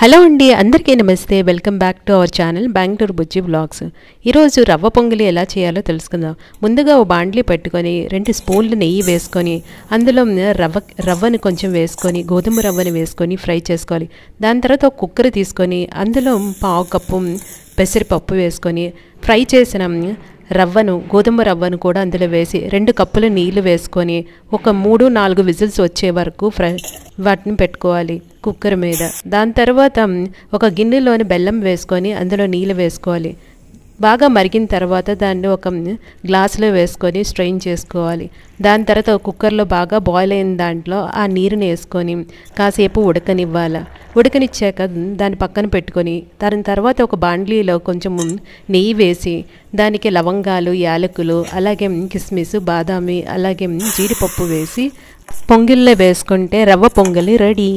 hello అండి అందరికీ నమస్తే welcome back to our channel Bengaluru Bujji blogs ఈరోజు రవ్వ పొంగలి ఎలా చేయాలో తెలుసుకుందాం ముందుగా ఓ బాండ్లీ పెట్టుకొని రెండు స్పూన్లు నెయ్యి వేసుకొని అందులో రవ్వ రవ్వను కొంచెం వేసుకొని గోధుమ రవ్వను వేసుకొని ఫ్రై చేసుకోవాలి దాని తర్వాత ఒక కుక్కర్ తీసుకొని అందులో పావు కప్పు పెసరిపప్పు వేసుకొని ఫ్రై చేసిన రవ్వను గోధుమ రవ్వను కూడా అందులో వేసి రెండు కప్పులు నీళ్లు వేసుకొని ఒక మూడు నాలుగు విజిల్స్ వచ్చే వరకు ఫ్రై వాటిని పెట్టుకోవాలి కుక్కర్ మీద దాని తర్వాత ఒక గిన్నెలోని బెల్లం వేసుకొని అందులో నీళ్ళు వేసుకోవాలి బాగా మరిగిన తర్వాత దాన్ని ఒక గ్లాసులో వేసుకొని స్ట్రెయిన్ చేసుకోవాలి దాని తర్వాత కుక్కర్లో బాగా బాయిల్ అయిన దాంట్లో ఆ నీరుని వేసుకొని కాసేపు ఉడకనివ్వాలి ఉడకనిచ్చాక దాన్ని పక్కన పెట్టుకొని దాని తర్వాత ఒక బాండ్లీలో కొంచెం నెయ్యి వేసి దానికి లవంగాలు యాలకులు అలాగే కిస్మిస్ బాదామి అలాగే జీడిపప్పు వేసి పొంగిల్లో వేసుకుంటే రవ్వ పొంగలి రెడీ